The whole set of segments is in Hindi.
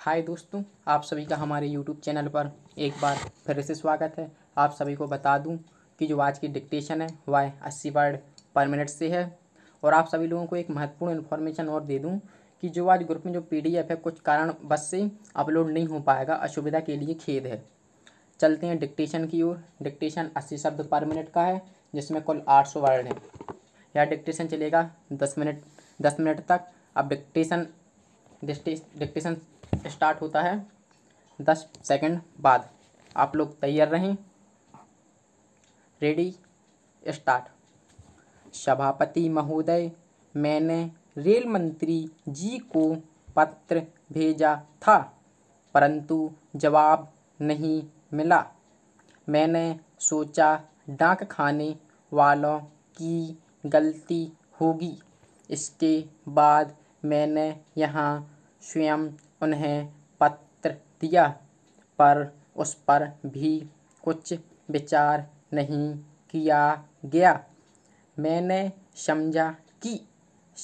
हाय दोस्तों आप सभी का हमारे यूट्यूब चैनल पर एक बार फिर से स्वागत है आप सभी को बता दूं कि जो आज की डिक्टेशन है वह अस्सी वर्ड पर मिनट से है और आप सभी लोगों को एक महत्वपूर्ण इन्फॉर्मेशन और दे दूं कि जो आज ग्रुप में जो पीडीएफ है कुछ कारण बस से अपलोड नहीं हो पाएगा असुविधा के लिए खेद है चलते हैं डिक्टेशन की ओर डिक्टेशन अस्सी शब्द पर मिनट का है जिसमें कुल आठ वर्ड हैं यह डिक्टेशन चलेगा दस मिनट दस मिनट तक अब डिक्टेशन डिक्टेशन स्टार्ट होता है दस सेकंड बाद आप लोग तैयार रहें रेडी स्टार्ट सभापति महोदय मैंने रेल मंत्री जी को पत्र भेजा था परंतु जवाब नहीं मिला मैंने सोचा डाक खाने वालों की गलती होगी इसके बाद मैंने यहाँ स्वयं उन्हें पत्र दिया पर उस पर भी कुछ विचार नहीं किया गया मैंने समझा कि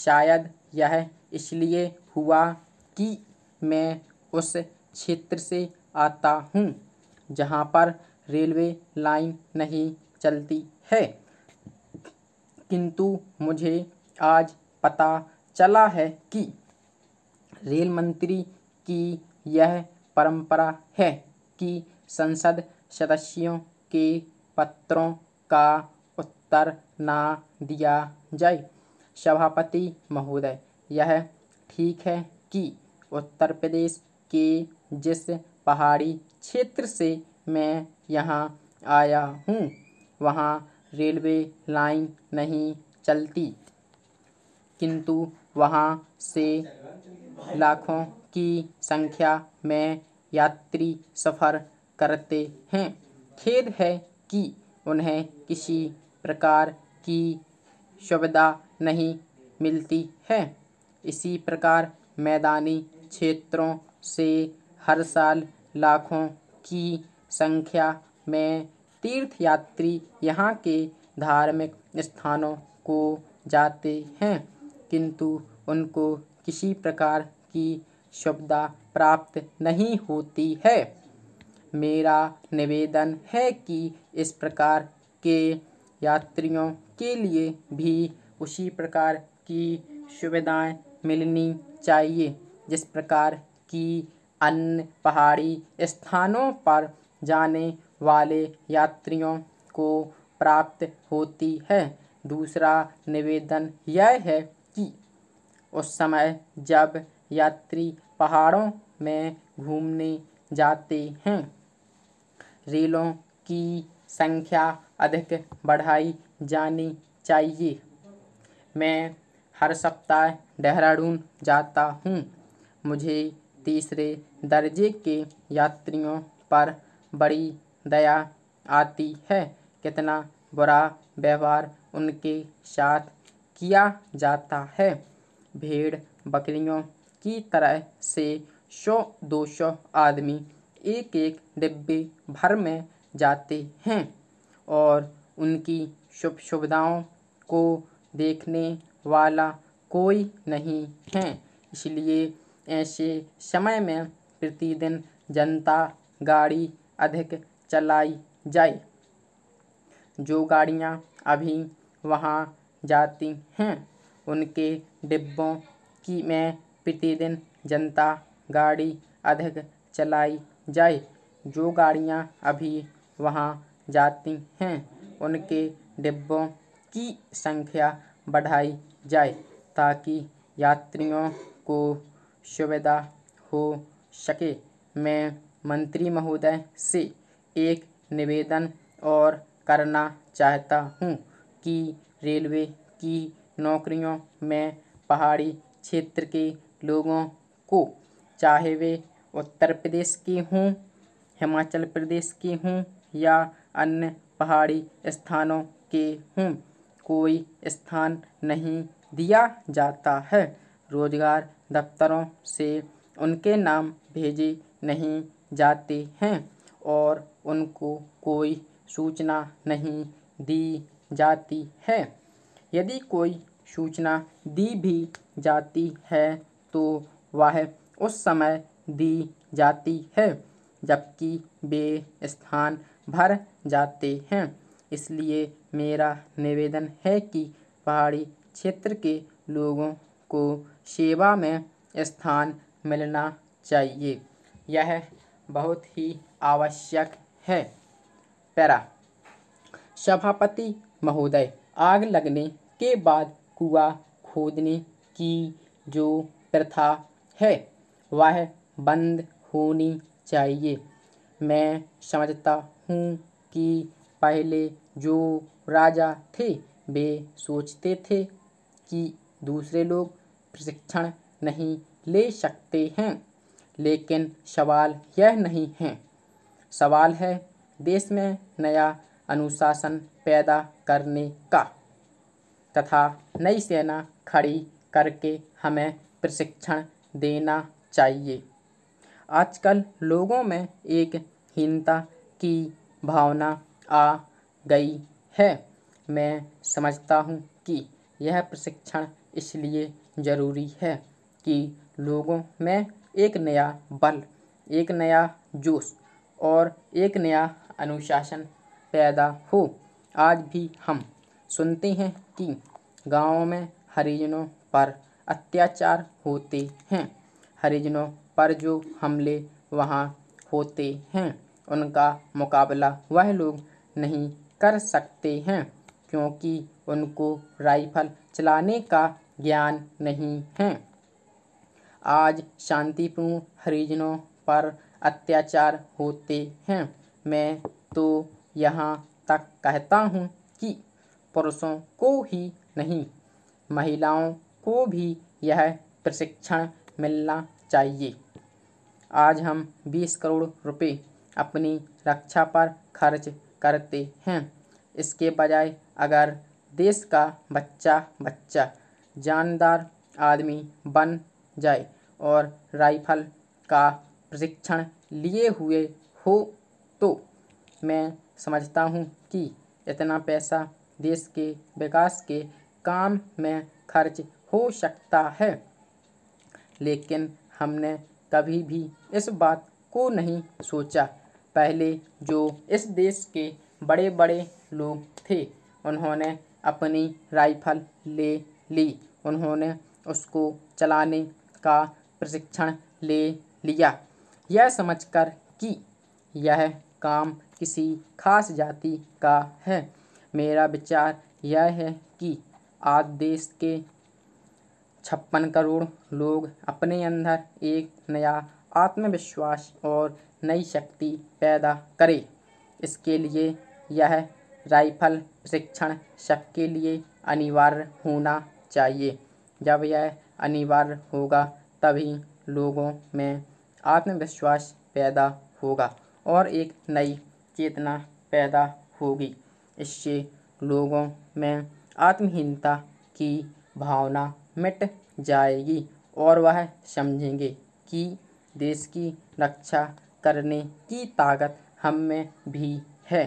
शायद यह इसलिए हुआ कि मैं उस क्षेत्र से आता हूँ जहाँ पर रेलवे लाइन नहीं चलती है किंतु मुझे आज पता चला है कि रेल मंत्री कि यह परंपरा है कि संसद सदस्यों के पत्रों का उत्तर ना दिया जाए सभापति महोदय यह ठीक है कि उत्तर प्रदेश के जिस पहाड़ी क्षेत्र से मैं यहाँ आया हूँ वहाँ रेलवे लाइन नहीं चलती किंतु वहाँ से लाखों की संख्या में यात्री सफ़र करते हैं खेद है कि उन्हें किसी प्रकार की सुविधा नहीं मिलती है इसी प्रकार मैदानी क्षेत्रों से हर साल लाखों की संख्या में तीर्थयात्री यहाँ के धार्मिक स्थानों को जाते हैं किंतु उनको किसी प्रकार की शुभदा प्राप्त नहीं होती है मेरा निवेदन है कि इस प्रकार के यात्रियों के लिए भी उसी प्रकार की सुविधाएं मिलनी चाहिए जिस प्रकार की अन्य पहाड़ी स्थानों पर जाने वाले यात्रियों को प्राप्त होती है दूसरा निवेदन यह है कि उस समय जब यात्री पहाड़ों में घूमने जाते हैं रेलों की संख्या अधिक बढ़ाई जानी चाहिए मैं हर सप्ताह देहरादून जाता हूँ मुझे तीसरे दर्जे के यात्रियों पर बड़ी दया आती है कितना बुरा व्यवहार उनके साथ किया जाता है भेड़ बकरियों की तरह से सौ दो सौ आदमी एक एक डिब्बे भर में जाते हैं और उनकी शुभ सुविधाओं को देखने वाला कोई नहीं है इसलिए ऐसे समय में प्रतिदिन जनता गाड़ी अधिक चलाई जाए जो गाड़ियाँ अभी वहाँ जाती हैं उनके डिब्बों की में प्रतिदिन जनता गाड़ी अधिक चलाई जाए जो गाड़ियाँ अभी वहाँ जाती हैं उनके डिब्बों की संख्या बढ़ाई जाए ताकि यात्रियों को सुविधा हो सके मैं मंत्री महोदय से एक निवेदन और करना चाहता हूँ कि रेलवे की नौकरियों में पहाड़ी क्षेत्र के लोगों को चाहे वे उत्तर प्रदेश के हों हिमाचल प्रदेश के हों या अन्य पहाड़ी स्थानों के हों कोई स्थान नहीं दिया जाता है रोजगार दफ्तरों से उनके नाम भेजे नहीं जाते हैं और उनको कोई सूचना नहीं दी जाती है यदि कोई सूचना दी भी जाती है वस्तु वह उस समय दी जाती है जबकि वे स्थान भर जाते हैं इसलिए मेरा निवेदन है कि पहाड़ी क्षेत्र के लोगों को सेवा में स्थान मिलना चाहिए यह बहुत ही आवश्यक है पैरा सभापति महोदय आग लगने के बाद कुआ खोदने की जो प्रथा है वह बंद होनी चाहिए मैं समझता हूँ कि पहले जो राजा थे वे सोचते थे कि दूसरे लोग प्रशिक्षण नहीं ले सकते हैं लेकिन सवाल यह नहीं है सवाल है देश में नया अनुशासन पैदा करने का तथा नई सेना खड़ी करके हमें प्रशिक्षण देना चाहिए आजकल लोगों में एक हीनता की भावना आ गई है मैं समझता हूँ कि यह प्रशिक्षण इसलिए ज़रूरी है कि लोगों में एक नया बल एक नया जोश और एक नया अनुशासन पैदा हो आज भी हम सुनते हैं कि गांवों में हरिजनों पर अत्याचार होते हैं हरिजनों पर जो हमले वहाँ होते हैं उनका मुकाबला वह लोग नहीं कर सकते हैं क्योंकि उनको राइफल चलाने का ज्ञान नहीं है आज शांतिपूर्ण हरिजनों पर अत्याचार होते हैं मैं तो यहाँ तक कहता हूँ कि पुरुषों को ही नहीं महिलाओं को भी यह प्रशिक्षण मिलना चाहिए आज हम 20 करोड़ रुपए अपनी रक्षा पर खर्च करते हैं इसके बजाय अगर देश का बच्चा बच्चा जानदार आदमी बन जाए और राइफल का प्रशिक्षण लिए हुए हो तो मैं समझता हूँ कि इतना पैसा देश के विकास के काम में खर्च हो सकता है लेकिन हमने कभी भी इस बात को नहीं सोचा पहले जो इस देश के बड़े बड़े लोग थे उन्होंने अपनी राइफल ले ली उन्होंने उसको चलाने का प्रशिक्षण ले लिया यह समझकर कि यह काम किसी खास जाति का है मेरा विचार यह है कि आज देश के छप्पन करोड़ लोग अपने अंदर एक नया आत्मविश्वास और नई शक्ति पैदा करें इसके लिए यह राइफल प्रशिक्षण सबके लिए अनिवार्य होना चाहिए जब यह अनिवार्य होगा तभी लोगों में आत्मविश्वास पैदा होगा और एक नई चेतना पैदा होगी इससे लोगों में आत्महीनता की भावना मिट जाएगी और वह समझेंगे कि देश की रक्षा करने की ताकत हम में भी है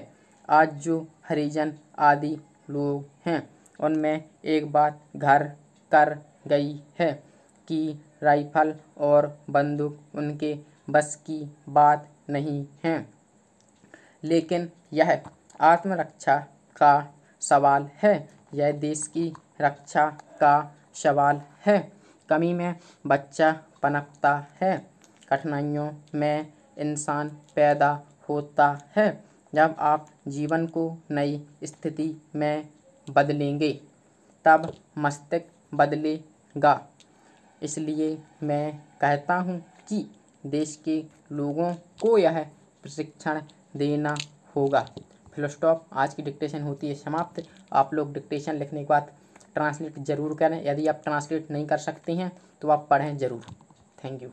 आज जो हरिजन आदि लोग हैं उनमें एक बात घर कर गई है कि राइफल और बंदूक उनके बस की बात नहीं है लेकिन यह आत्मरक्षा का सवाल है यह देश की रक्षा का सवाल है कमी में बच्चा पनपता है कठिनाइयों में इंसान पैदा होता है जब आप जीवन को नई स्थिति में बदलेंगे तब मस्तिष्क बदलेगा इसलिए मैं कहता हूँ कि देश के लोगों को यह प्रशिक्षण देना होगा फिलोस्टॉप आज की डिक्टेशन होती है समाप्त आप लोग डिक्टेशन लिखने के बाद ट्रांसलेट ज़रूर करें यदि आप ट्रांसलेट नहीं कर सकते हैं तो आप पढ़ें ज़रूर थैंक यू